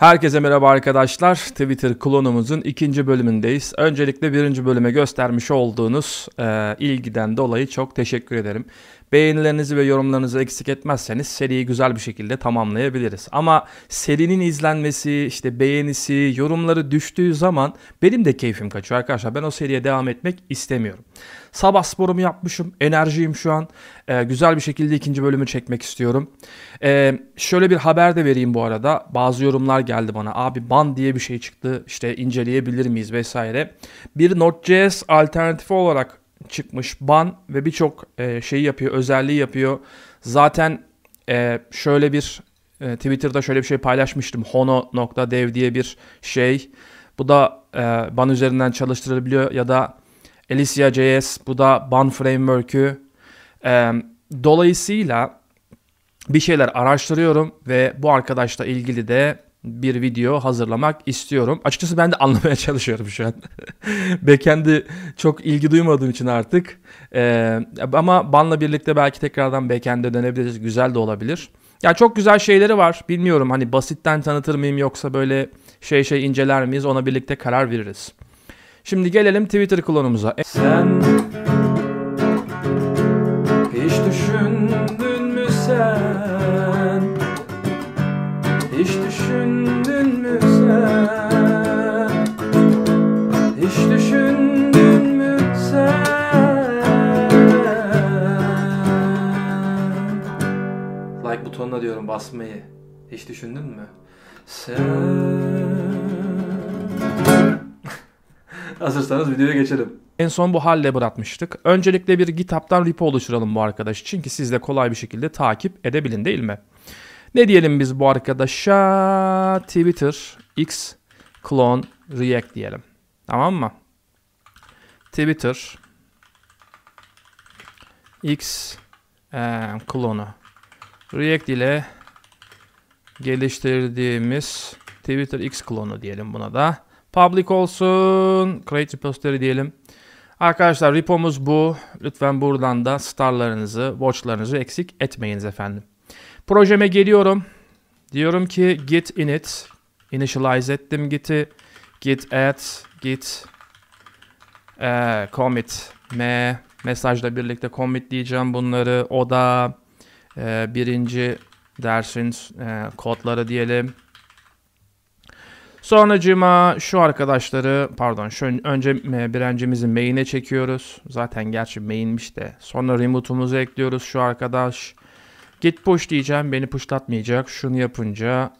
Herkese merhaba arkadaşlar. Twitter klonumuzun ikinci bölümündeyiz. Öncelikle birinci bölüme göstermiş olduğunuz e, ilgiden dolayı çok teşekkür ederim. Beğenilerinizi ve yorumlarınızı eksik etmezseniz seriyi güzel bir şekilde tamamlayabiliriz. Ama serinin izlenmesi, işte beğenisi, yorumları düştüğü zaman benim de keyfim kaçıyor arkadaşlar. Ben o seriye devam etmek istemiyorum. Sabah sporumu yapmışım. Enerjiyim şu an. Ee, güzel bir şekilde ikinci bölümü çekmek istiyorum. Ee, şöyle bir haber de vereyim bu arada. Bazı yorumlar geldi bana. Abi ban diye bir şey çıktı. İşte inceleyebilir miyiz vesaire. Bir Node.js alternatifi olarak çıkmış ban ve birçok e, şeyi yapıyor, özelliği yapıyor. Zaten e, şöyle bir e, Twitter'da şöyle bir şey paylaşmıştım. Hono.dev diye bir şey. Bu da e, ban üzerinden çalıştırılabiliyor ya da Alicia.js bu da Bun Framework'ü. dolayısıyla bir şeyler araştırıyorum ve bu arkadaşla ilgili de bir video hazırlamak istiyorum. Açıkçası ben de anlamaya çalışıyorum şu an. Backend'i çok ilgi duymadığım için artık. Ee, ama Ban'la birlikte belki tekrardan Backend'e dönebiliriz. Güzel de olabilir. Ya çok güzel şeyleri var. Bilmiyorum hani basitten tanıtır mıyım yoksa böyle şey şey inceler miyiz ona birlikte karar veririz. Şimdi gelelim Twitter klonumuza. E- sen hiç düşündün mü sen? Hiç düşündün mü sen? Like butonuna diyorum basmayı. Hiç düşündün mü? Sen Hazırsanız videoya geçelim. En son bu halle bırakmıştık. Öncelikle bir GitHub'dan repo oluşturalım bu arkadaş için ki siz de kolay bir şekilde takip edebilin değil mi? Ne diyelim biz bu arkadaşa? Twitter x clone react diyelim. Tamam mı? Twitter x e, clone'u React ile geliştirdiğimiz Twitter X klonu diyelim buna da. Public olsun. Create repository diyelim. Arkadaşlar repomuz bu. Lütfen buradan da starlarınızı, watchlarınızı eksik etmeyiniz efendim. Projeme geliyorum. Diyorum ki git init. Initialize ettim git'i. Git add, git e, commit m mesajla birlikte commit diyeceğim bunları. O da e, birinci dersin e, kodları diyelim. Sonracığıma şu arkadaşları pardon şu önce birincimizi main'e çekiyoruz. Zaten gerçi main'miş de. Sonra remote'umuzu ekliyoruz şu arkadaş. Git push diyeceğim beni pushlatmayacak. Şunu yapınca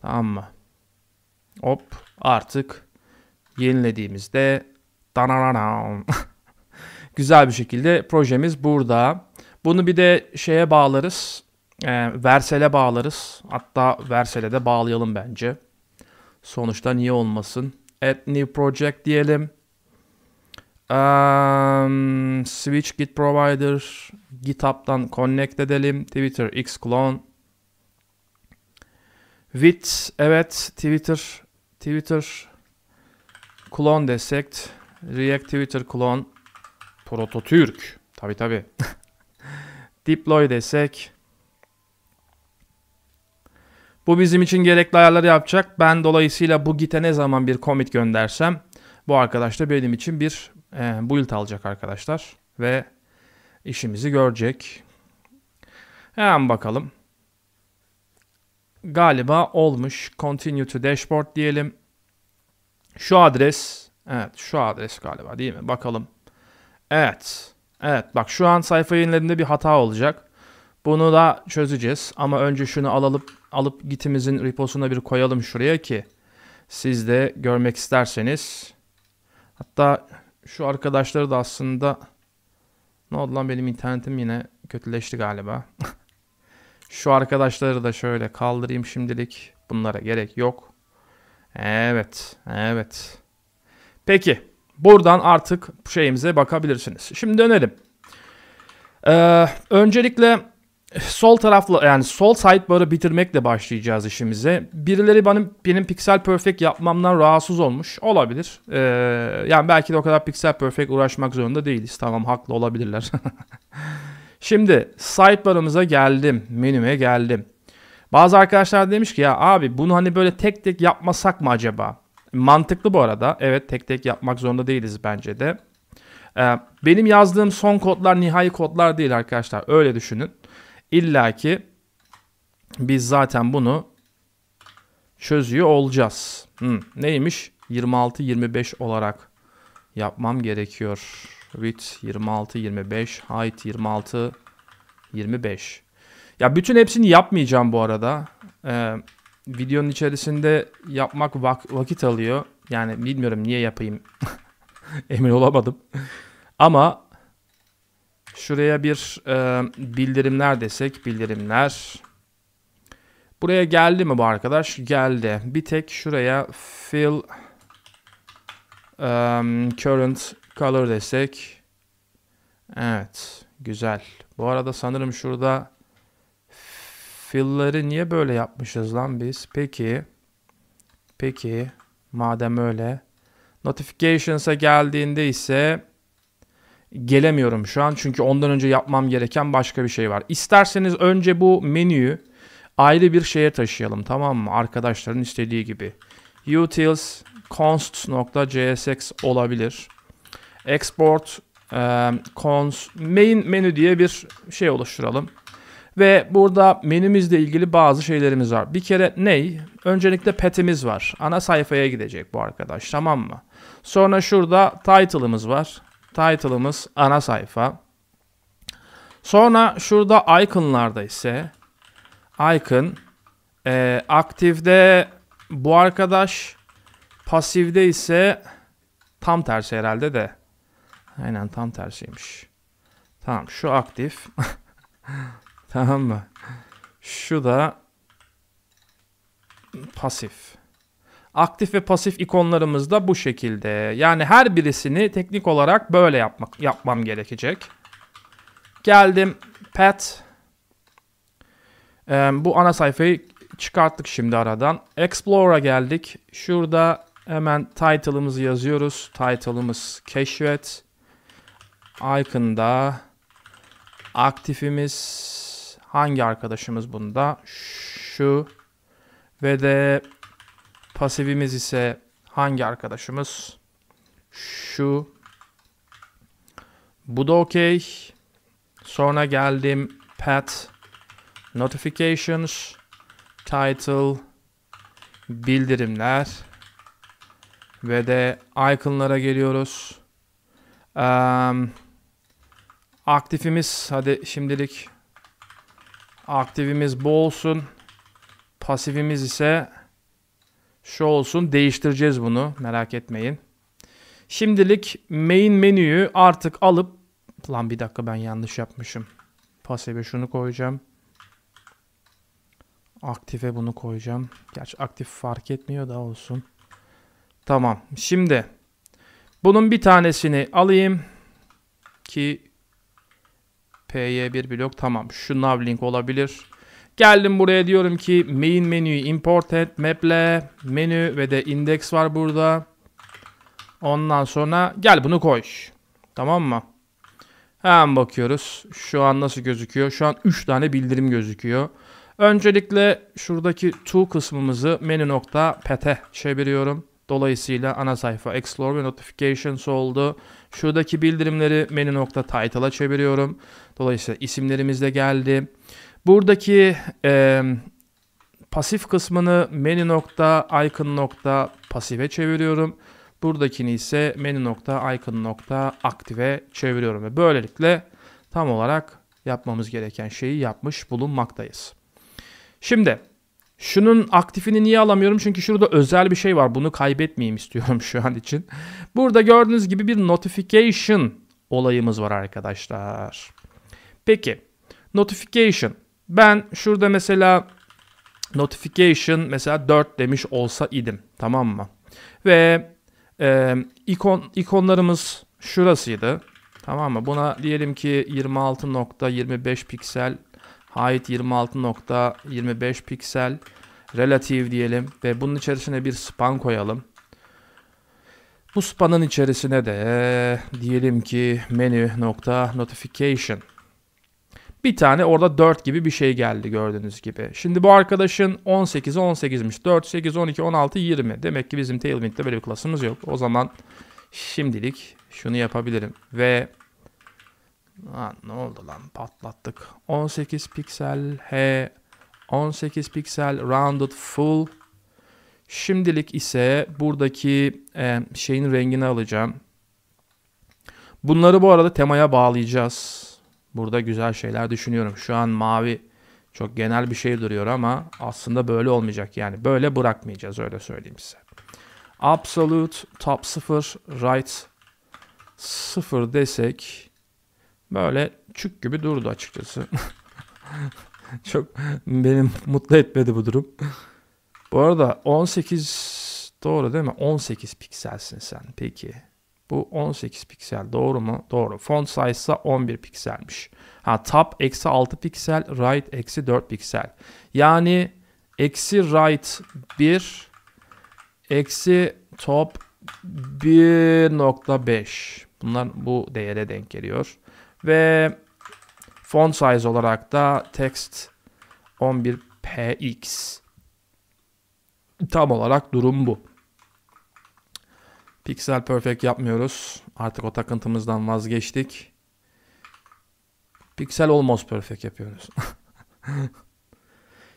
tamam mı? Hop artık yenilediğimizde dananam. Güzel bir şekilde projemiz burada. Bunu bir de şeye bağlarız. E, Versel'e bağlarız. Hatta Versel'e de bağlayalım bence. Sonuçta niye olmasın? Add new project diyelim. Um, switch git provider. GitHub'dan connect edelim. Twitter X clone. With evet Twitter Twitter clone desek React Twitter clone Prototürk. Tabi tabi. Deploy desek bu bizim için gerekli ayarları yapacak. Ben dolayısıyla bu gite ne zaman bir commit göndersem bu arkadaş da benim için bir e, build alacak arkadaşlar. Ve işimizi görecek. Hemen bakalım. Galiba olmuş. Continue to dashboard diyelim. Şu adres. Evet şu adres galiba değil mi? Bakalım. Evet. Evet bak şu an sayfa yenilerinde bir hata olacak. Bunu da çözeceğiz ama önce şunu alıp alıp gitimizin reposuna bir koyalım şuraya ki siz de görmek isterseniz. Hatta şu arkadaşları da aslında ne oldu lan benim internetim yine kötüleşti galiba. şu arkadaşları da şöyle kaldırayım şimdilik. Bunlara gerek yok. Evet, evet. Peki, buradan artık şeyimize bakabilirsiniz. Şimdi dönelim. Ee, öncelikle sol tarafla yani sol sidebar'ı bitirmekle başlayacağız işimize. Birileri benim benim pixel perfect yapmamdan rahatsız olmuş. Olabilir. Ee, yani belki de o kadar pixel perfect uğraşmak zorunda değiliz. Tamam haklı olabilirler. Şimdi sidebar'ımıza geldim. Menüme geldim. Bazı arkadaşlar demiş ki ya abi bunu hani böyle tek tek yapmasak mı acaba? Mantıklı bu arada. Evet tek tek yapmak zorunda değiliz bence de. Ee, benim yazdığım son kodlar nihai kodlar değil arkadaşlar. Öyle düşünün. İlla ki biz zaten bunu çözüyor olacağız. Hmm, neymiş? 26-25 olarak yapmam gerekiyor. Width 26-25, height 26-25. Ya bütün hepsini yapmayacağım bu arada. Ee, videonun içerisinde yapmak vak vakit alıyor. Yani bilmiyorum niye yapayım. Emin olamadım. Ama Şuraya bir e, bildirimler desek bildirimler. Buraya geldi mi bu arkadaş? Geldi. Bir tek şuraya fill um, current color desek. Evet. Güzel. Bu arada sanırım şurada fill'leri niye böyle yapmışız lan biz? Peki. Peki. Madem öyle. Notifications'a geldiğinde ise gelemiyorum şu an. Çünkü ondan önce yapmam gereken başka bir şey var. İsterseniz önce bu menüyü ayrı bir şeye taşıyalım tamam mı? Arkadaşların istediği gibi. Utils const.jsx olabilir. Export e, cons main menü diye bir şey oluşturalım. Ve burada menümüzle ilgili bazı şeylerimiz var. Bir kere ney? Öncelikle petimiz var. Ana sayfaya gidecek bu arkadaş tamam mı? Sonra şurada title'ımız var. Title'ımız ana sayfa. Sonra şurada icon'larda ise icon e, aktifte bu arkadaş pasifde ise tam tersi herhalde de. Aynen tam tersiymiş. Tamam şu aktif. tamam mı? Şu da pasif. Aktif ve pasif ikonlarımız da bu şekilde. Yani her birisini teknik olarak böyle yapmak yapmam gerekecek. Geldim pet. Ee, bu ana sayfayı çıkarttık şimdi aradan. Explore'a geldik. Şurada hemen title'ımızı yazıyoruz. Title'ımız keşfet. Icon'da aktifimiz hangi arkadaşımız bunda? Şu ve de Pasifimiz ise hangi arkadaşımız? Şu. Bu da okey. Sonra geldim pet notifications title bildirimler ve de iconlara geliyoruz. Um, aktifimiz hadi şimdilik aktifimiz bu olsun. Pasifimiz ise şu olsun değiştireceğiz bunu merak etmeyin. Şimdilik main menüyü artık alıp lan bir dakika ben yanlış yapmışım. Pasive şunu koyacağım. Aktife bunu koyacağım. Gerçi aktif fark etmiyor da olsun. Tamam. Şimdi bunun bir tanesini alayım ki P'ye bir blok tamam. Şu navlink olabilir. Geldim buraya diyorum ki main menüyü imported maple menü ve de index var burada. Ondan sonra gel bunu koy. Tamam mı? Hemen bakıyoruz. Şu an nasıl gözüküyor? Şu an 3 tane bildirim gözüküyor. Öncelikle şuradaki to kısmımızı menü nokta pete çeviriyorum. Dolayısıyla ana sayfa Explore ve Notifications oldu. Şuradaki bildirimleri menü nokta title'a çeviriyorum. Dolayısıyla isimlerimiz de geldi. Buradaki e, pasif kısmını menü nokta icon nokta pasife çeviriyorum. Buradakini ise menü nokta icon nokta aktive çeviriyorum ve böylelikle tam olarak yapmamız gereken şeyi yapmış bulunmaktayız. Şimdi şunun aktifini niye alamıyorum? Çünkü şurada özel bir şey var. Bunu kaybetmeyeyim istiyorum şu an için. Burada gördüğünüz gibi bir notification olayımız var arkadaşlar. Peki notification ben şurada mesela notification mesela 4 demiş olsa idim. Tamam mı? Ve e, ikon ikonlarımız şurasıydı. Tamam mı? Buna diyelim ki 26.25 piksel, height 26.25 piksel, relative diyelim ve bunun içerisine bir span koyalım. Bu spanın içerisine de diyelim ki menü nokta notification bir tane orada 4 gibi bir şey geldi gördüğünüz gibi. Şimdi bu arkadaşın 18'i 18'miş. 4, 8, 12, 16, 20. Demek ki bizim Tailwind'de böyle bir klasımız yok. O zaman şimdilik şunu yapabilirim. Ve Lan ne oldu lan patlattık. 18 piksel H 18 piksel rounded full. Şimdilik ise buradaki e, şeyin rengini alacağım. Bunları bu arada temaya bağlayacağız. Burada güzel şeyler düşünüyorum. Şu an mavi çok genel bir şey duruyor ama aslında böyle olmayacak. Yani böyle bırakmayacağız öyle söyleyeyim size. Absolute top 0 right 0 desek böyle çük gibi durdu açıkçası. çok benim mutlu etmedi bu durum. Bu arada 18 doğru değil mi? 18 pikselsin sen. Peki. Bu 18 piksel doğru mu? Doğru. Font size ise 11 pikselmiş. Ha top eksi 6 piksel, right eksi 4 piksel. Yani eksi right 1, eksi top 1.5. Bunlar bu değere denk geliyor. Ve font size olarak da text 11px. Tam olarak durum bu. Pixel perfect yapmıyoruz. Artık o takıntımızdan vazgeçtik. Pixel almost perfect yapıyoruz.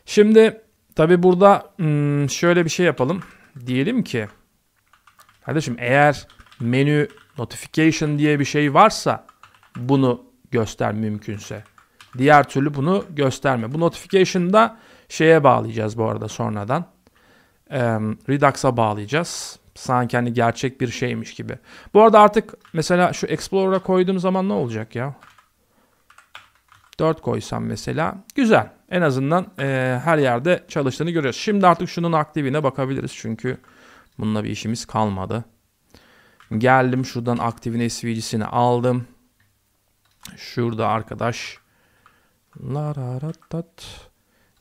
Şimdi tabi burada hmm, şöyle bir şey yapalım. Diyelim ki kardeşim eğer menü notification diye bir şey varsa bunu göster mümkünse. Diğer türlü bunu gösterme. Bu notification'da şeye bağlayacağız bu arada sonradan. Redux'a bağlayacağız sanki hani gerçek bir şeymiş gibi. Bu arada artık mesela şu Explorer'a koyduğum zaman ne olacak ya? 4 koysam mesela güzel. En azından e, her yerde çalıştığını görüyoruz. Şimdi artık şunun aktifine bakabiliriz çünkü bununla bir işimiz kalmadı. Geldim şuradan aktifin SVG'sini aldım. Şurada arkadaş. Lararatat.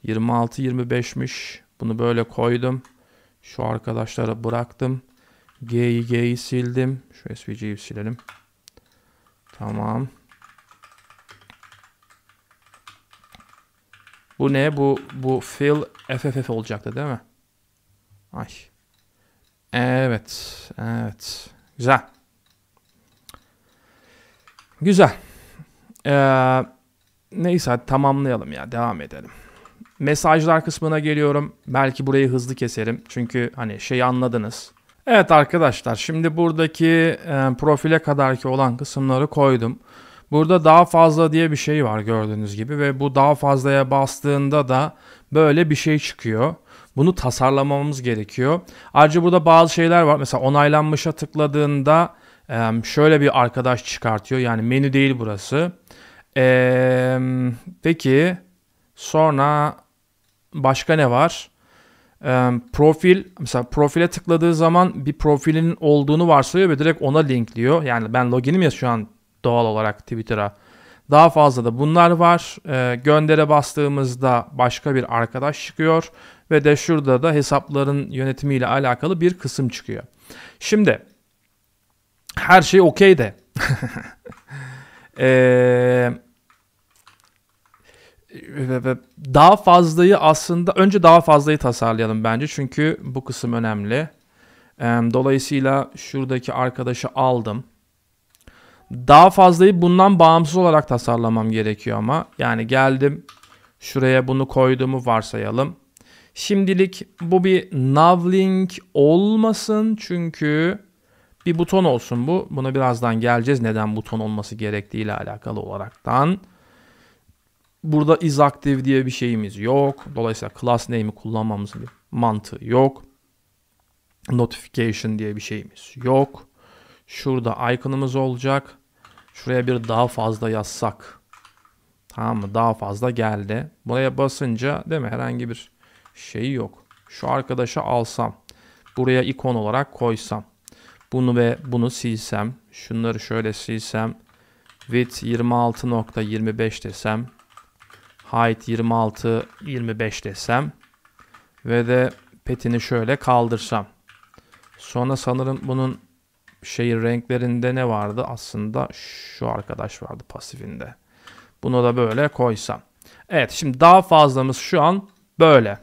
26-25'miş. Bunu böyle koydum. Şu arkadaşları bıraktım. G'yi G'yi sildim. Şu SVG'yi silelim. Tamam. Bu ne? Bu bu fill FFF olacaktı değil mi? Ay. Evet. Evet. Güzel. Güzel. Ee, neyse tamamlayalım ya. Devam edelim. Mesajlar kısmına geliyorum. Belki burayı hızlı keserim. Çünkü hani şeyi anladınız. Evet arkadaşlar şimdi buradaki e, profile kadarki olan kısımları koydum. Burada daha fazla diye bir şey var gördüğünüz gibi ve bu daha fazlaya bastığında da böyle bir şey çıkıyor. Bunu tasarlamamız gerekiyor. Ayrıca burada bazı şeyler var. Mesela onaylanmışa tıkladığında e, şöyle bir arkadaş çıkartıyor. Yani menü değil burası. Ee, peki sonra Başka ne var? E, profil mesela profile tıkladığı zaman bir profilin olduğunu varsayıyor ve direkt ona linkliyor. Yani ben loginim ya şu an doğal olarak Twitter'a. Daha fazla da bunlar var. E, göndere bastığımızda başka bir arkadaş çıkıyor ve de şurada da hesapların yönetimiyle alakalı bir kısım çıkıyor. Şimdi her şey okey de. e, daha fazlayı aslında önce daha fazlayı tasarlayalım bence çünkü bu kısım önemli. Dolayısıyla şuradaki arkadaşı aldım. Daha fazlayı bundan bağımsız olarak tasarlamam gerekiyor ama. Yani geldim şuraya bunu koyduğumu varsayalım. Şimdilik bu bir navlink olmasın çünkü bir buton olsun bu. Buna birazdan geleceğiz neden buton olması gerektiği ile alakalı olaraktan. Burada is active diye bir şeyimiz yok. Dolayısıyla class name'i kullanmamızın bir mantığı yok. Notification diye bir şeyimiz yok. Şurada icon'ımız olacak. Şuraya bir daha fazla yazsak. Tamam mı? Daha fazla geldi. Buraya basınca değil mi? Herhangi bir şey yok. Şu arkadaşa alsam. Buraya ikon olarak koysam. Bunu ve bunu silsem. Şunları şöyle silsem. Width 26.25 desem height 26 25 desem ve de petini şöyle kaldırsam. Sonra sanırım bunun şeyin renklerinde ne vardı? Aslında şu arkadaş vardı pasifinde. Bunu da böyle koysam. Evet şimdi daha fazlamız şu an böyle.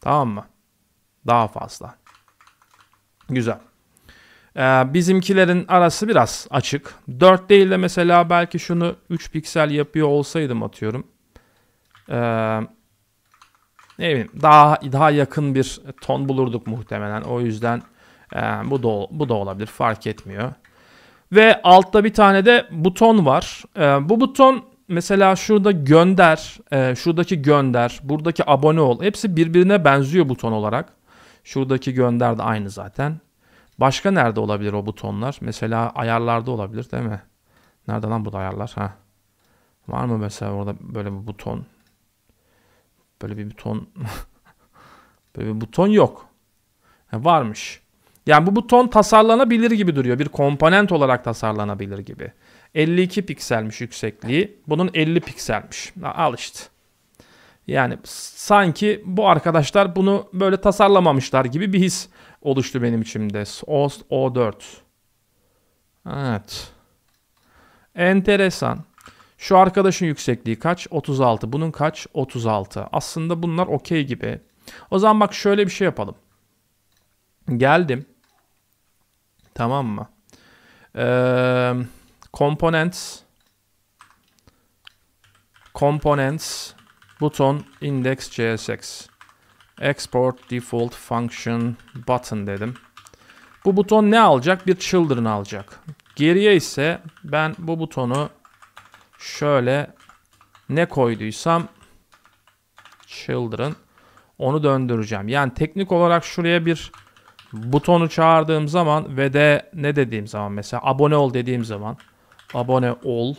Tamam mı? Daha fazla. Güzel. Ee, bizimkilerin arası biraz açık. 4 değil de mesela belki şunu 3 piksel yapıyor olsaydım atıyorum. Ee, ne bileyim daha daha yakın bir ton bulurduk muhtemelen. O yüzden e, bu da bu da olabilir fark etmiyor. Ve altta bir tane de buton var. E, bu buton mesela şurada gönder, e, şuradaki gönder, buradaki abone ol. Hepsi birbirine benziyor buton olarak. Şuradaki gönder de aynı zaten. Başka nerede olabilir o butonlar? Mesela ayarlarda olabilir değil mi? Nerede lan bu ayarlar? Ha. Var mı mesela orada böyle bir buton? Böyle bir buton böyle bir buton yok. Ha, varmış. Yani bu buton tasarlanabilir gibi duruyor. Bir komponent olarak tasarlanabilir gibi. 52 pikselmiş yüksekliği. Bunun 50 pikselmiş. Al işte. Yani sanki bu arkadaşlar bunu böyle tasarlamamışlar gibi bir his oluştu benim içimde. O, O4. Evet. Enteresan. Şu arkadaşın yüksekliği kaç? 36. Bunun kaç? 36. Aslında bunlar okey gibi. O zaman bak şöyle bir şey yapalım. Geldim. Tamam mı? Ee, components Components buton Index.jsx. export default function button dedim. Bu buton ne alacak? Bir children alacak. Geriye ise ben bu butonu şöyle ne koyduysam children onu döndüreceğim. Yani teknik olarak şuraya bir butonu çağırdığım zaman ve de ne dediğim zaman mesela abone ol dediğim zaman abone ol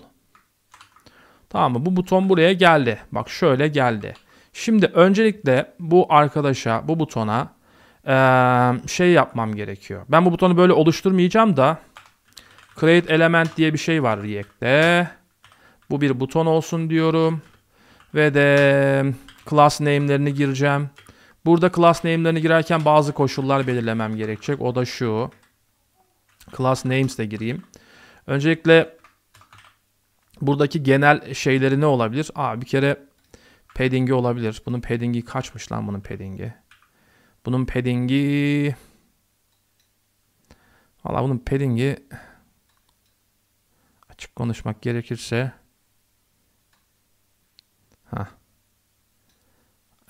tamam mı bu buton buraya geldi. Bak şöyle geldi. Şimdi öncelikle bu arkadaşa bu butona şey yapmam gerekiyor. Ben bu butonu böyle oluşturmayacağım da create element diye bir şey var React'te. Bu bir buton olsun diyorum. Ve de class name'lerini gireceğim. Burada class name'lerini girerken bazı koşullar belirlemem gerekecek. O da şu. Class names de gireyim. Öncelikle buradaki genel şeyleri ne olabilir? Aa bir kere padding'i olabilir. Bunun padding'i kaçmış lan bunun padding'i? Bunun padding'i Valla bunun padding'i açık konuşmak gerekirse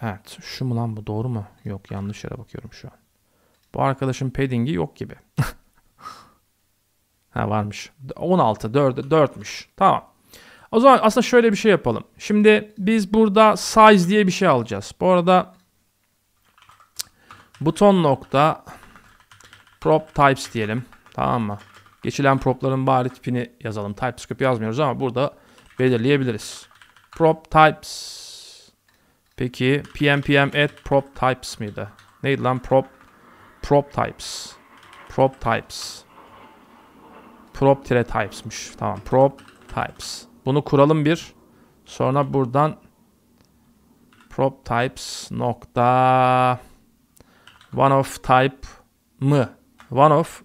Evet şu mu lan bu doğru mu? Yok yanlış yere bakıyorum şu an. Bu arkadaşın paddingi yok gibi. ha varmış. 16 4 4'müş. Tamam. O zaman aslında şöyle bir şey yapalım. Şimdi biz burada size diye bir şey alacağız. Bu arada buton nokta prop types diyelim. Tamam mı? Geçilen propların bari tipini yazalım. TypeScript yazmıyoruz ama burada belirleyebiliriz. Prop types Peki pmpm at prop types miydi? Neydi lan prop? Prop types. Prop types. Prop tire types'miş. Tamam prop types. Bunu kuralım bir. Sonra buradan prop types nokta one of type mı? One of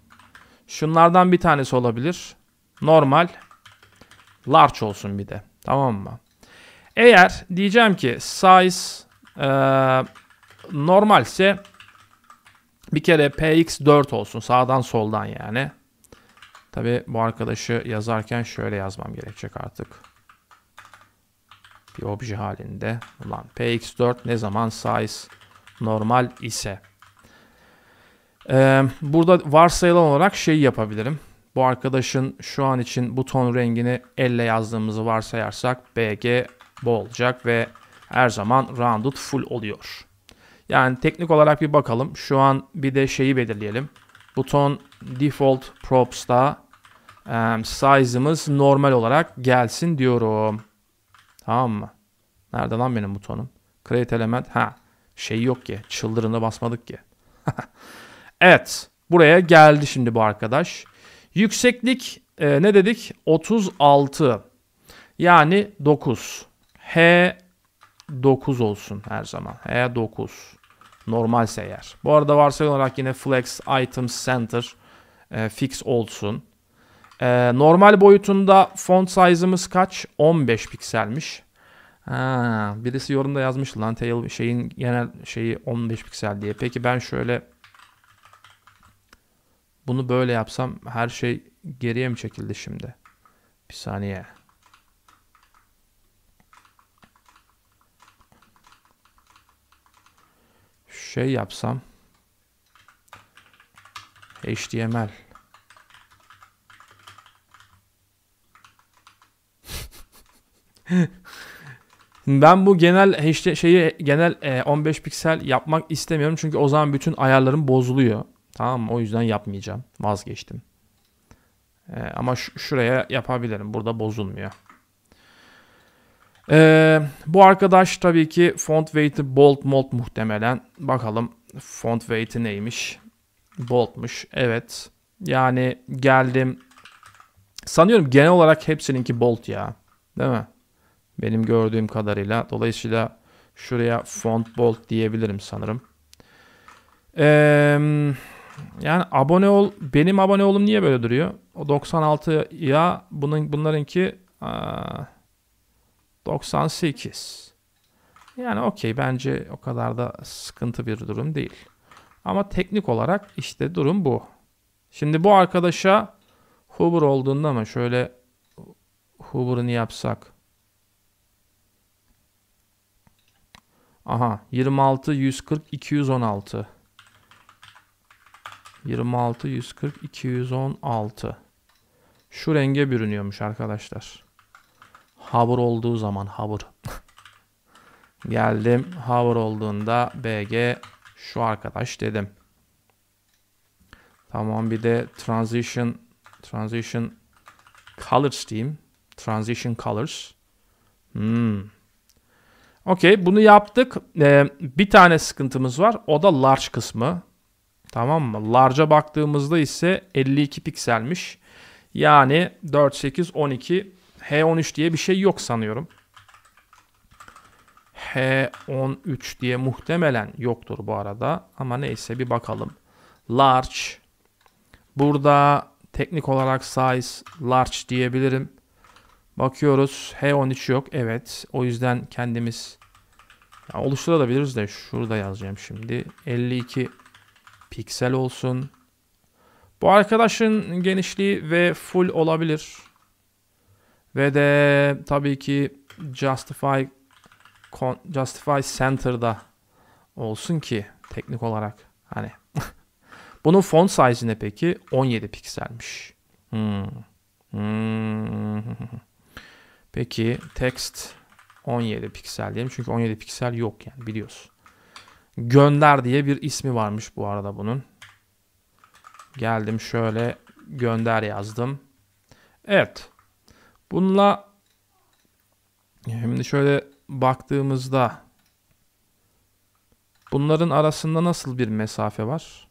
şunlardan bir tanesi olabilir. Normal large olsun bir de. Tamam mı? Eğer diyeceğim ki size e, normalse bir kere px4 olsun sağdan soldan yani. Tabi bu arkadaşı yazarken şöyle yazmam gerekecek artık. Bir obje halinde. Ulan px4 ne zaman size normal ise. Ee, burada varsayılan olarak şey yapabilirim. Bu arkadaşın şu an için buton rengini elle yazdığımızı varsayarsak bg bu olacak ve her zaman rounded full oluyor. Yani teknik olarak bir bakalım. Şu an bir de şeyi belirleyelim. Buton default props'ta um, size'ımız normal olarak gelsin diyorum. Tamam mı? Nerede lan benim butonum? Create element. Ha şey yok ki. Çıldırını basmadık ki. evet. Buraya geldi şimdi bu arkadaş. Yükseklik e, ne dedik? 36. Yani 9. H9 olsun her zaman. H9. Normalse eğer. Bu arada varsayılan olarak yine flex items center e, fix olsun. E, normal boyutunda font size'ımız kaç? 15 pikselmiş. Ha, birisi yorumda yazmış lan tail şeyin genel şeyi 15 piksel diye. Peki ben şöyle bunu böyle yapsam her şey geriye mi çekildi şimdi? Bir saniye. şey yapsam HTML ben bu genel HD şeyi genel 15 e, piksel yapmak istemiyorum çünkü o zaman bütün ayarlarım bozuluyor. Tamam mı? O yüzden yapmayacağım. Vazgeçtim. E, ama şuraya yapabilirim. Burada bozulmuyor. Ee, bu arkadaş tabii ki font weight'i bold mold muhtemelen. Bakalım font weight'i neymiş? Bold'muş. Evet. Yani geldim. Sanıyorum genel olarak hepsininki bold ya. Değil mi? Benim gördüğüm kadarıyla. Dolayısıyla şuraya font bold diyebilirim sanırım. Ee, yani abone ol. Benim abone olum niye böyle duruyor? O 96 ya bunun bunlarınki aa, 98. Yani okey bence o kadar da sıkıntı bir durum değil. Ama teknik olarak işte durum bu. Şimdi bu arkadaşa Huber olduğunda mı şöyle Huber'ını yapsak. Aha 26 140 216. 26 140 216. Şu renge bürünüyormuş arkadaşlar. Hover olduğu zaman hover. Geldim. Hover olduğunda BG şu arkadaş dedim. Tamam bir de transition transition colors diyeyim. Transition colors. Hmm. Okey bunu yaptık. Ee, bir tane sıkıntımız var. O da large kısmı. Tamam mı? Large'a baktığımızda ise 52 pikselmiş. Yani 4, 8, 12 H13 diye bir şey yok sanıyorum. H13 diye muhtemelen yoktur bu arada. Ama neyse bir bakalım. Large. Burada teknik olarak size large diyebilirim. Bakıyoruz. H13 yok. Evet. O yüzden kendimiz ya oluşturabiliriz de şurada yazacağım şimdi. 52 piksel olsun. Bu arkadaşın genişliği ve full olabilir. Ve de tabii ki justify justify center'da olsun ki teknik olarak hani. Bunun font size ne peki? 17 pikselmiş. Hmm. Hmm. Peki text 17 piksel diyelim. Çünkü 17 piksel yok yani biliyorsun. Gönder diye bir ismi varmış bu arada bunun. Geldim şöyle gönder yazdım. Evet. Bununla şimdi şöyle baktığımızda bunların arasında nasıl bir mesafe var?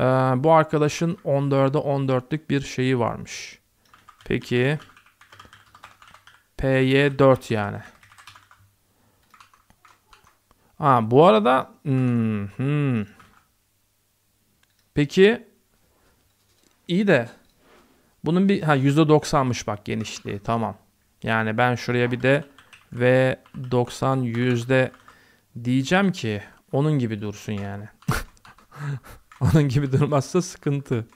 Ee, bu arkadaşın 14'e 14'lük bir şeyi varmış. Peki PY 4 yani. Ha, bu arada hmm, hmm. Peki İyi de bunun bir ha %90'mış bak genişliği tamam. Yani ben şuraya bir de v 90 yüzde diyeceğim ki onun gibi dursun yani. onun gibi durmazsa sıkıntı.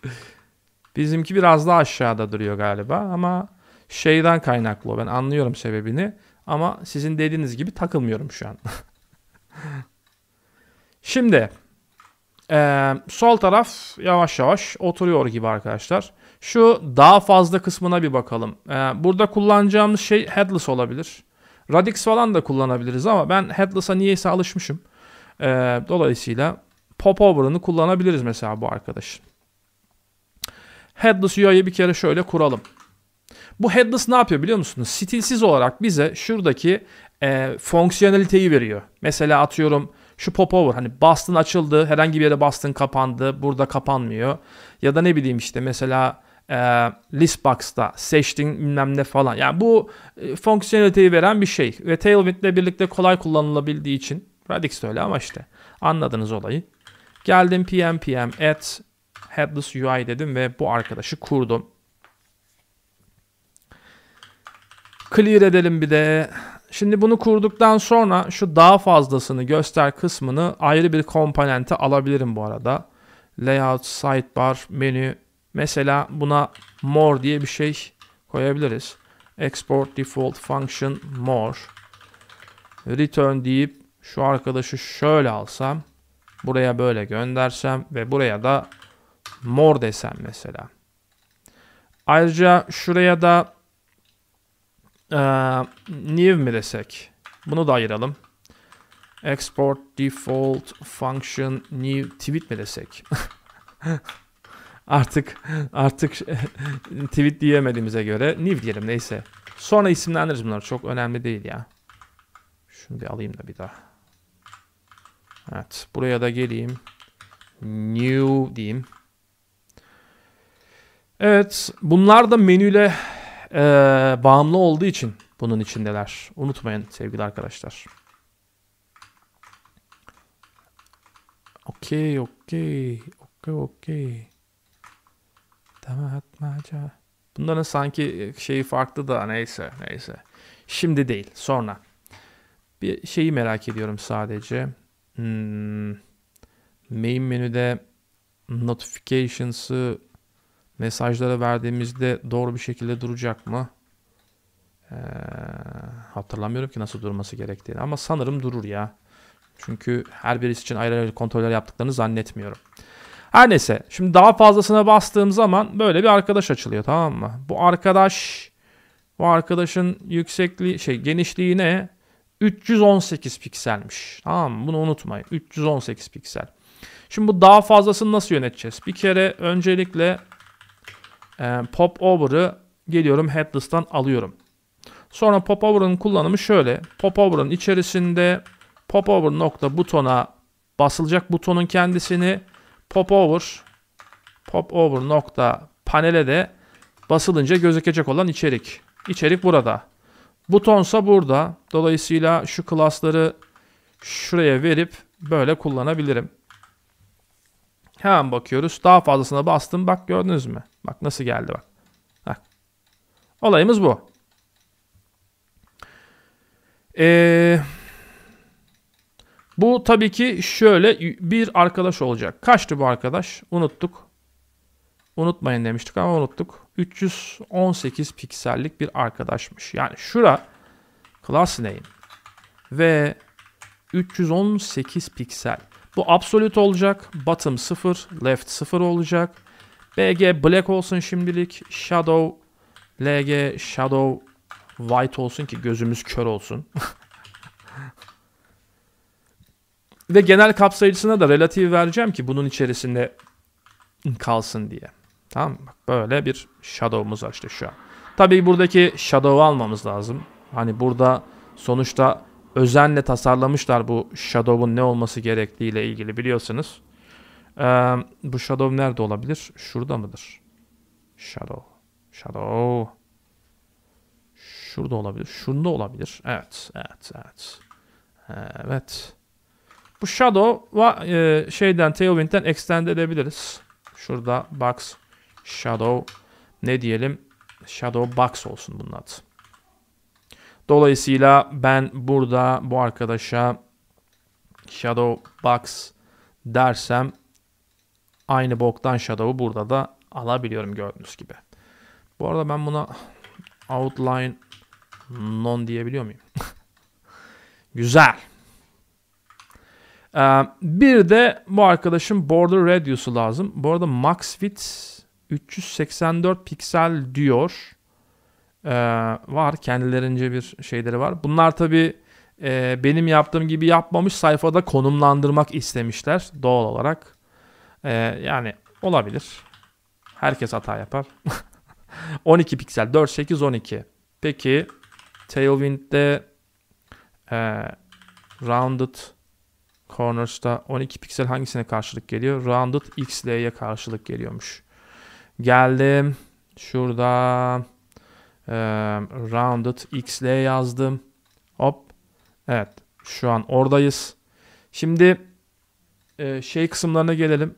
Bizimki biraz daha aşağıda duruyor galiba ama şeyden kaynaklı o. Ben anlıyorum sebebini ama sizin dediğiniz gibi takılmıyorum şu an. Şimdi ee, sol taraf yavaş yavaş oturuyor gibi arkadaşlar. Şu daha fazla kısmına bir bakalım. Ee, burada kullanacağımız şey headless olabilir. Radix falan da kullanabiliriz ama ben headless'a niyeyse alışmışım. Ee, dolayısıyla popover'ını kullanabiliriz mesela bu arkadaşın. Headless UI'yi bir kere şöyle kuralım. Bu headless ne yapıyor biliyor musunuz? Stilsiz olarak bize şuradaki e, fonksiyoneliteyi veriyor. Mesela atıyorum şu popover hani bastın açıldı herhangi bir yere bastın kapandı burada kapanmıyor. Ya da ne bileyim işte mesela e, Listbox'ta seçtin bilmem ne falan. Yani bu e, fonksiyoneliteyi veren bir şey. Ve Tailwind ile birlikte kolay kullanılabildiği için Radix öyle ama işte anladınız olayı. Geldim pm pm at headless UI dedim ve bu arkadaşı kurdum. Clear edelim bir de. Şimdi bunu kurduktan sonra şu daha fazlasını göster kısmını ayrı bir komponente alabilirim bu arada. Layout, sidebar, menü. Mesela buna more diye bir şey koyabiliriz. Export default function more. Return deyip şu arkadaşı şöyle alsam. Buraya böyle göndersem ve buraya da more desem mesela. Ayrıca şuraya da ee, new mi desek? Bunu da ayıralım. Export default function new tweet mi desek? artık artık tweet diyemediğimize göre new diyelim neyse. Sonra isimlendiririz bunları. Çok önemli değil ya. Şunu bir alayım da bir daha. Evet. Buraya da geleyim. New diyeyim. Evet. Bunlar da menüyle e, bağımlı olduğu için bunun içindeler. Unutmayın sevgili arkadaşlar. Okey, okey, okey, okey. Tamam atmaca. Bunların sanki e, şeyi farklı da neyse, neyse. Şimdi değil, sonra. Bir şeyi merak ediyorum sadece. Hmm. Main menüde notifications'ı Mesajlara verdiğimizde doğru bir şekilde duracak mı? Ee, hatırlamıyorum ki nasıl durması gerektiğini ama sanırım durur ya. Çünkü her birisi için ayrı ayrı kontroller yaptıklarını zannetmiyorum. Her neyse şimdi daha fazlasına bastığım zaman böyle bir arkadaş açılıyor tamam mı? Bu arkadaş bu arkadaşın yüksekliği şey genişliği ne? 318 pikselmiş. Tamam mı? Bunu unutmayın. 318 piksel. Şimdi bu daha fazlasını nasıl yöneteceğiz? Bir kere öncelikle ee, pop over'ı geliyorum headless'tan alıyorum. Sonra pop over'ın kullanımı şöyle. Pop over'ın içerisinde pop over nokta butona basılacak butonun kendisini pop over pop over nokta panele de basılınca gözükecek olan içerik. İçerik burada. Butonsa burada. Dolayısıyla şu klasları şuraya verip böyle kullanabilirim. Hemen bakıyoruz. Daha fazlasına bastım. Bak gördünüz mü? Bak nasıl geldi bak. Heh. Olayımız bu. Ee, bu tabii ki şöyle bir arkadaş olacak. Kaçtı bu arkadaş? Unuttuk. Unutmayın demiştik ama unuttuk. 318 piksellik bir arkadaşmış. Yani şura class name ve 318 piksel. Bu absolute olacak. Bottom 0, left 0 olacak. BG Black olsun şimdilik. Shadow LG Shadow White olsun ki gözümüz kör olsun. Ve genel kapsayıcısına da relatif vereceğim ki bunun içerisinde kalsın diye. Tamam böyle bir shadow'umuz var işte şu an. Tabii buradaki shadow'u almamız lazım. Hani burada sonuçta özenle tasarlamışlar bu shadow'un ne olması gerektiğiyle ilgili biliyorsunuz. Ee, bu shadow nerede olabilir? Şurada mıdır? Shadow. Shadow. Şurada olabilir. Şunda olabilir. Evet. Evet. Evet. Evet. Bu shadow e, şeyden Tailwind'den extend edebiliriz. Şurada box shadow ne diyelim? Shadow box olsun bunun adı. Dolayısıyla ben burada bu arkadaşa shadow box dersem Aynı boktan shadow'u burada da alabiliyorum gördüğünüz gibi. Bu arada ben buna outline non diyebiliyor muyum? Güzel. Ee, bir de bu arkadaşın border radius'u lazım. Bu arada max width 384 piksel diyor. Ee, var kendilerince bir şeyleri var. Bunlar tabi e, benim yaptığım gibi yapmamış sayfada konumlandırmak istemişler doğal olarak. Ee, yani olabilir. Herkes hata yapar. 12 piksel. 4, 8, 12. Peki Tailwind'de e, Rounded Corners'da 12 piksel hangisine karşılık geliyor? Rounded XL'ye karşılık geliyormuş. Geldim. Şurada e, Rounded XL yazdım. Hop. Evet. Şu an oradayız. Şimdi e, şey kısımlarına gelelim.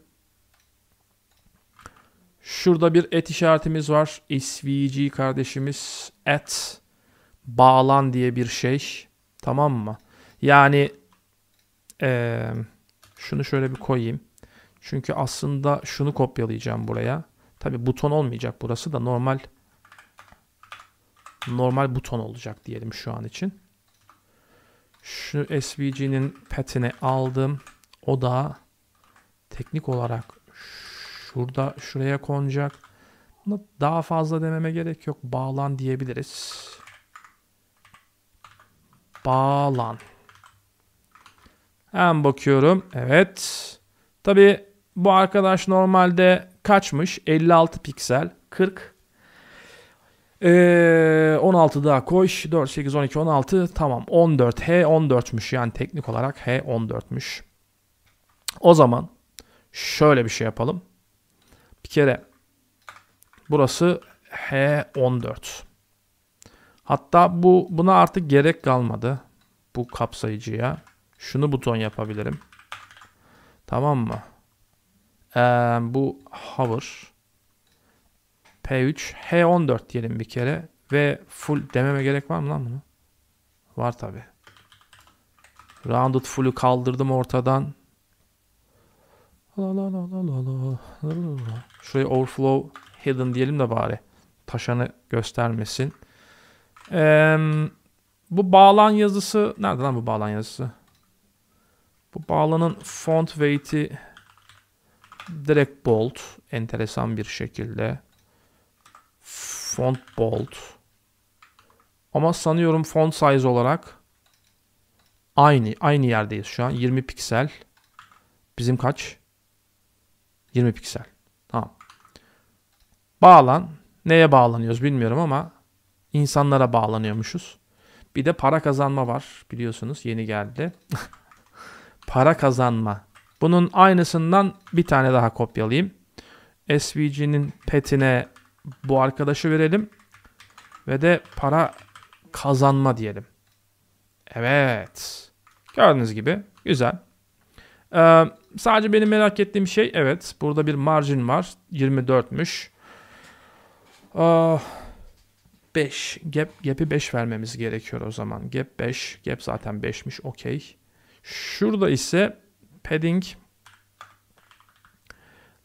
Şurada bir et işaretimiz var. SVG kardeşimiz et bağlan diye bir şey. Tamam mı? Yani e, şunu şöyle bir koyayım. Çünkü aslında şunu kopyalayacağım buraya. Tabi buton olmayacak burası da normal normal buton olacak diyelim şu an için. Şu SVG'nin petini aldım. O da teknik olarak Şurada şuraya konacak. Buna daha fazla dememe gerek yok. Bağlan diyebiliriz. Bağlan. Hemen bakıyorum. Evet. Tabi bu arkadaş normalde kaçmış? 56 piksel. 40. Ee, 16 daha koş. 4, 8, 12, 16. Tamam. 14. H 14'müş. Yani teknik olarak H 14'müş. O zaman şöyle bir şey yapalım. Bir kere burası H14. Hatta bu buna artık gerek kalmadı. Bu kapsayıcıya. Şunu buton yapabilirim. Tamam mı? Ee, bu hover. P3. H14 diyelim bir kere. Ve full dememe gerek var mı lan bunu? Var tabi. Rounded fullü kaldırdım ortadan. La Şuraya overflow hidden diyelim de bari. Taşanı göstermesin. Ee, bu bağlan yazısı. Nerede lan bu bağlan yazısı? Bu bağlanın font weight'i direkt bold. Enteresan bir şekilde. Font bold. Ama sanıyorum font size olarak aynı. Aynı yerdeyiz şu an. 20 piksel. Bizim kaç? 20 piksel. Tamam. Bağlan. Neye bağlanıyoruz bilmiyorum ama insanlara bağlanıyormuşuz. Bir de para kazanma var biliyorsunuz yeni geldi. para kazanma. Bunun aynısından bir tane daha kopyalayayım. SVG'nin petine bu arkadaşı verelim. Ve de para kazanma diyelim. Evet. Gördüğünüz gibi güzel. Ee, sadece benim merak ettiğim şey evet burada bir margin var. 24'müş. Ee, 5. Gap, gap'i 5 vermemiz gerekiyor o zaman. Gap 5. Gap zaten 5'miş. Okey. Şurada ise padding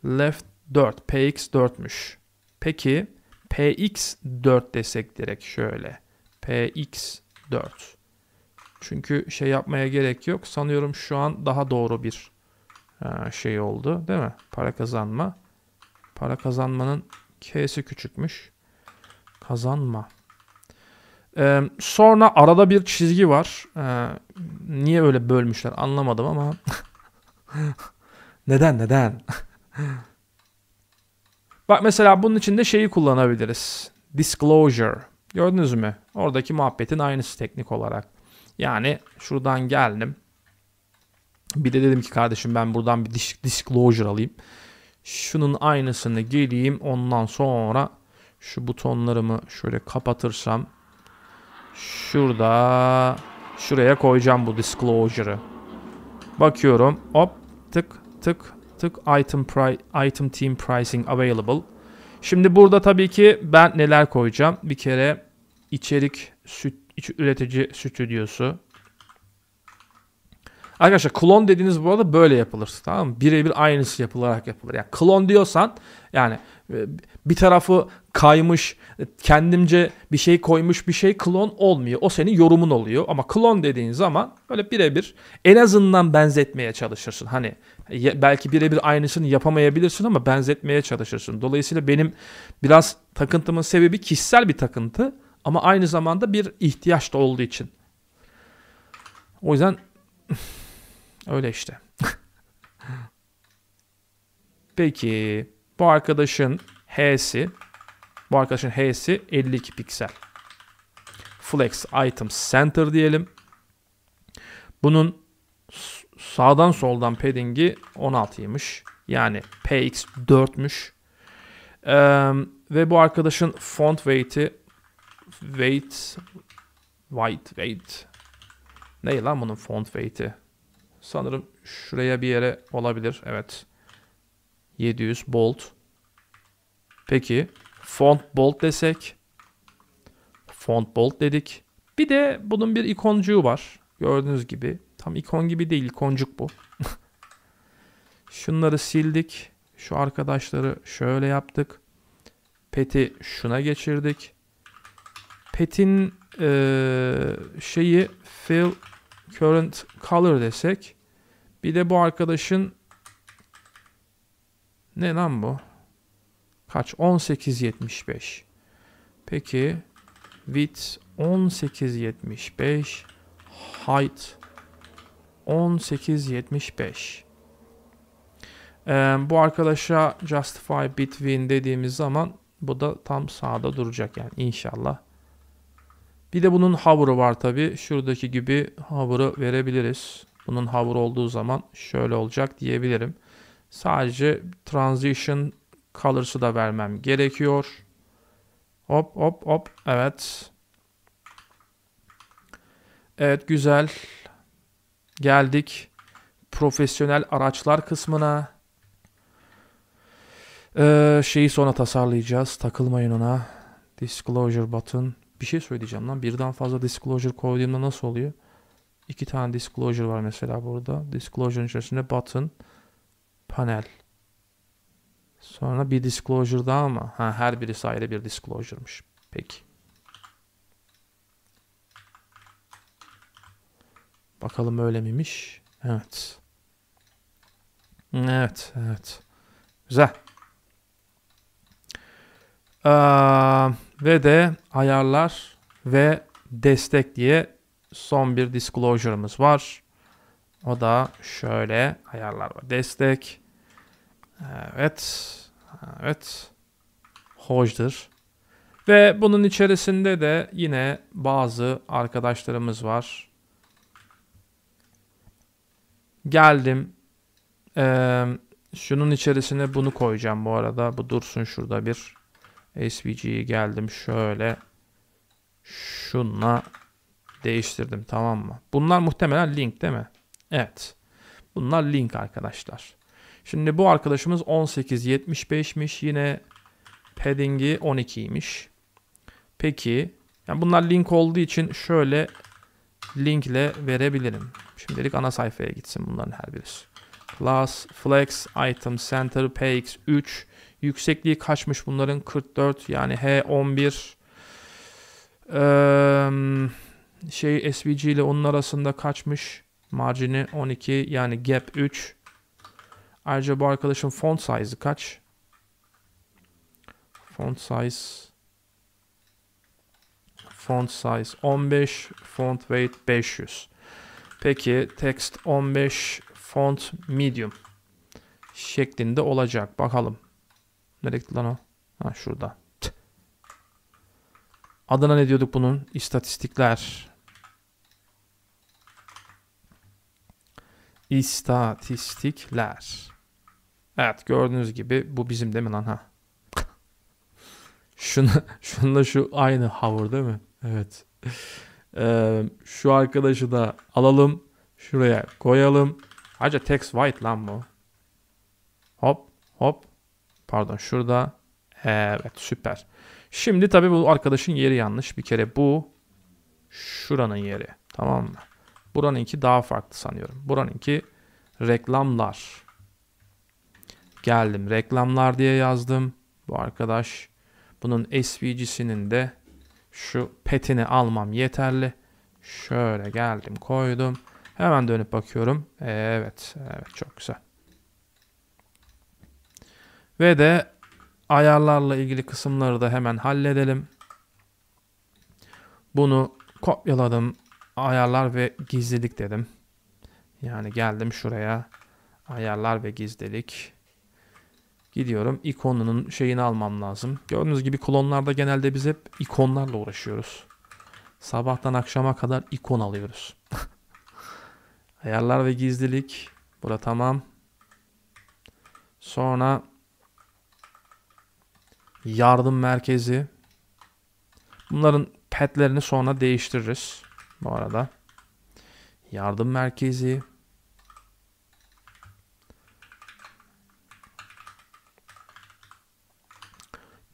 left 4. Px 4'müş. Peki Px 4 desek direkt şöyle. Px 4. Çünkü şey yapmaya gerek yok. Sanıyorum şu an daha doğru bir e, şey oldu değil mi? Para kazanma. Para kazanmanın K'si küçükmüş. Kazanma. Ee, sonra arada bir çizgi var. Ee, niye öyle bölmüşler anlamadım ama. neden neden? Bak mesela bunun içinde şeyi kullanabiliriz. Disclosure. Gördünüz mü? Oradaki muhabbetin aynısı teknik olarak. Yani şuradan geldim. Bir de dedim ki kardeşim ben buradan bir disclosure alayım. Şunun aynısını geleyim. Ondan sonra şu butonlarımı şöyle kapatırsam şurada şuraya koyacağım bu disclosure'ı. Bakıyorum. Hop tık tık tık item pri item team pricing available. Şimdi burada tabii ki ben neler koyacağım? Bir kere içerik süt iç üretici stüdyosu. Arkadaşlar klon dediğiniz bu arada böyle yapılır. Tamam mı? Birebir aynısı yapılarak yapılır. Yani klon diyorsan yani e, bir tarafı kaymış, e, kendimce bir şey koymuş bir şey klon olmuyor. O senin yorumun oluyor. Ama klon dediğin zaman böyle birebir en azından benzetmeye çalışırsın. Hani belki birebir aynısını yapamayabilirsin ama benzetmeye çalışırsın. Dolayısıyla benim biraz takıntımın sebebi kişisel bir takıntı. Ama aynı zamanda bir ihtiyaç da olduğu için. O yüzden öyle işte. Peki bu arkadaşın H'si bu arkadaşın H'si 52 piksel. Flex Item Center diyelim. Bunun sağdan soldan padding'i 16'ymış. Yani PX 4'müş. Ee, ve bu arkadaşın font weight'i weight white weight ne lan bunun font weight'i sanırım şuraya bir yere olabilir evet 700 bold peki font bold desek font bold dedik bir de bunun bir ikoncuğu var gördüğünüz gibi tam ikon gibi değil ikoncuk bu şunları sildik şu arkadaşları şöyle yaptık peti şuna geçirdik pet'in e, şeyi fill current color desek bir de bu arkadaşın ne lan bu? Kaç? 1875. Peki width 1875 height 1875 ee, bu arkadaşa justify between dediğimiz zaman bu da tam sağda duracak yani inşallah bir de bunun hover'ı var tabi. Şuradaki gibi hover'ı verebiliriz. Bunun hover olduğu zaman şöyle olacak diyebilirim. Sadece transition colors'ı da vermem gerekiyor. Hop hop hop. Evet. Evet güzel. Geldik. Profesyonel araçlar kısmına. Ee, şeyi sonra tasarlayacağız. Takılmayın ona. Disclosure button bir şey söyleyeceğim lan. Birden fazla disclosure koyduğumda nasıl oluyor? İki tane disclosure var mesela burada. Disclosure'ın içerisinde button, panel. Sonra bir disclosure daha mı? Ha, her birisi ayrı bir disclosure'mış. Peki. Bakalım öyle miymiş? Evet. Evet, evet. Güzel. Ee, ve de ayarlar ve destek diye son bir disclosure'ımız var. O da şöyle ayarlar var. Destek. Evet. Evet. hoşdur. Ve bunun içerisinde de yine bazı arkadaşlarımız var. Geldim. Ee, şunun içerisine bunu koyacağım bu arada. Bu dursun şurada bir. SVG'ye geldim şöyle şunla değiştirdim tamam mı? Bunlar muhtemelen link değil mi? Evet. Bunlar link arkadaşlar. Şimdi bu arkadaşımız 18.75'miş. Yine padding'i 12'ymiş. Peki yani bunlar link olduğu için şöyle linkle verebilirim. Şimdilik ana sayfaya gitsin bunların her birisi. Class, Flex, Item Center, PX3 Yüksekliği kaçmış bunların? 44 yani H11 ee, şey SVG ile onun arasında kaçmış? Margini 12 yani gap 3. Ayrıca bu arkadaşın font size'ı kaç? Font size font size 15 font weight 500 peki text 15 font medium şeklinde olacak bakalım Nereye lan o? Ha şurada. Tüh. Adına ne diyorduk bunun? İstatistikler. İstatistikler. Evet gördüğünüz gibi bu bizim değil mi lan ha? Şuna, şunla şu aynı hover değil mi? Evet. Ee, şu arkadaşı da alalım. Şuraya koyalım. Ayrıca text white lan bu. Hop hop Pardon şurada. Evet süper. Şimdi tabi bu arkadaşın yeri yanlış. Bir kere bu şuranın yeri. Tamam mı? Buranınki daha farklı sanıyorum. Buranınki reklamlar. Geldim reklamlar diye yazdım. Bu arkadaş bunun SVG'sinin de şu petini almam yeterli. Şöyle geldim koydum. Hemen dönüp bakıyorum. Evet, evet çok güzel. Ve de ayarlarla ilgili kısımları da hemen halledelim. Bunu kopyaladım. Ayarlar ve gizlilik dedim. Yani geldim şuraya. Ayarlar ve gizlilik. Gidiyorum. İkonunun şeyini almam lazım. Gördüğünüz gibi klonlarda genelde biz hep ikonlarla uğraşıyoruz. Sabahtan akşama kadar ikon alıyoruz. Ayarlar ve gizlilik. Burada tamam. Sonra yardım merkezi. Bunların petlerini sonra değiştiririz bu arada. Yardım merkezi.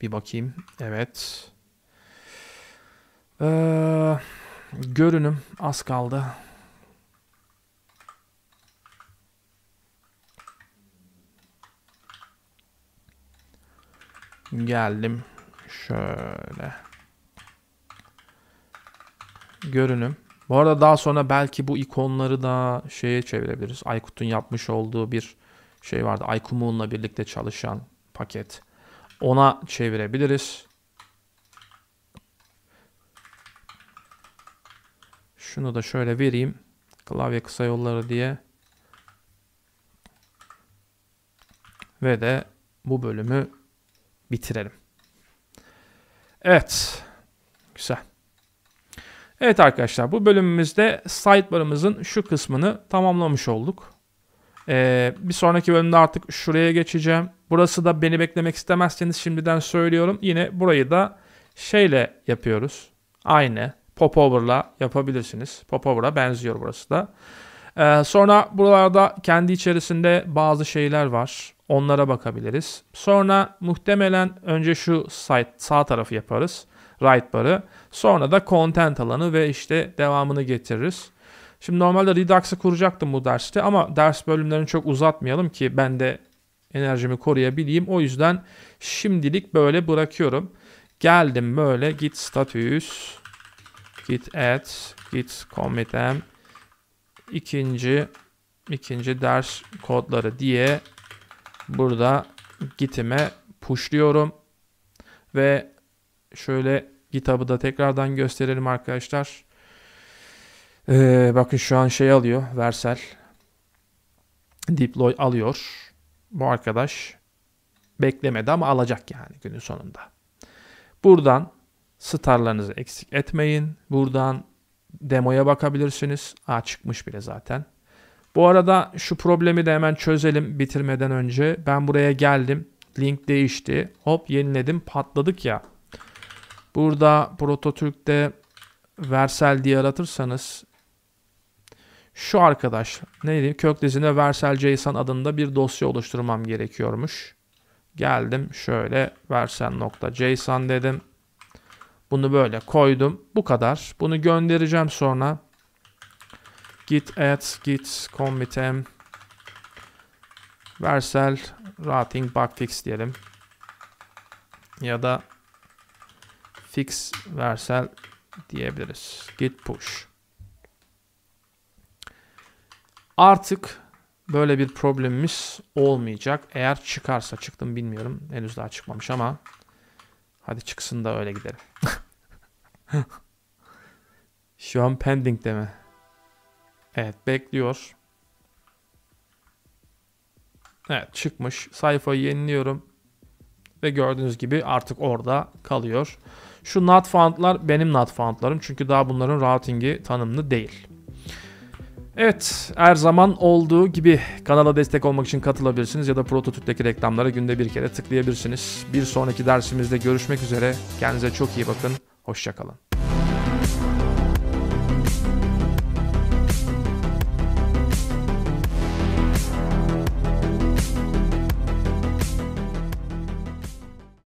Bir bakayım. Evet. Ee, görünüm az kaldı. Geldim. Şöyle. Görünüm. Bu arada daha sonra belki bu ikonları da şeye çevirebiliriz. Aykut'un yapmış olduğu bir şey vardı. iCommun'la birlikte çalışan paket. Ona çevirebiliriz. Şunu da şöyle vereyim. Klavye kısa yolları diye. Ve de bu bölümü bitirelim. Evet. Güzel. Evet arkadaşlar bu bölümümüzde sidebar'ımızın şu kısmını tamamlamış olduk. Ee, bir sonraki bölümde artık şuraya geçeceğim. Burası da beni beklemek istemezseniz şimdiden söylüyorum. Yine burayı da şeyle yapıyoruz. Aynı popover'la yapabilirsiniz. Popover'a benziyor burası da. Ee, sonra buralarda kendi içerisinde bazı şeyler var. Onlara bakabiliriz. Sonra muhtemelen önce şu site, sağ tarafı yaparız. Right bar'ı. Sonra da content alanı ve işte devamını getiririz. Şimdi normalde Redux'ı kuracaktım bu derste ama ders bölümlerini çok uzatmayalım ki ben de enerjimi koruyabileyim. O yüzden şimdilik böyle bırakıyorum. Geldim böyle git status, git add, git commitem ikinci, ikinci ders kodları diye Burada gitime pushluyorum. Ve şöyle GitHub'ı da tekrardan gösterelim arkadaşlar. Ee, bakın şu an şey alıyor. Versel. Deploy alıyor. Bu arkadaş beklemedi ama alacak yani günün sonunda. Buradan starlarınızı eksik etmeyin. Buradan demoya bakabilirsiniz. Aa çıkmış bile zaten. Bu arada şu problemi de hemen çözelim bitirmeden önce. Ben buraya geldim. Link değişti. Hop yeniledim. Patladık ya. Burada Prototürk'te Versel diye aratırsanız şu arkadaş neydi? Kök dizine Versel JSON adında bir dosya oluşturmam gerekiyormuş. Geldim şöyle versel.json dedim. Bunu böyle koydum. Bu kadar. Bunu göndereceğim sonra git add git commit versel routing bug fix diyelim. Ya da fix versel diyebiliriz. Git push. Artık böyle bir problemimiz olmayacak. Eğer çıkarsa çıktım bilmiyorum. Henüz daha çıkmamış ama hadi çıksın da öyle gidelim. Şu an pending deme. Evet bekliyor. Evet çıkmış. Sayfayı yeniliyorum. Ve gördüğünüz gibi artık orada kalıyor. Şu not found'lar benim not found'larım. Çünkü daha bunların routing'i tanımlı değil. Evet her zaman olduğu gibi kanala destek olmak için katılabilirsiniz ya da prototipteki reklamlara günde bir kere tıklayabilirsiniz. Bir sonraki dersimizde görüşmek üzere. Kendinize çok iyi bakın. Hoşçakalın.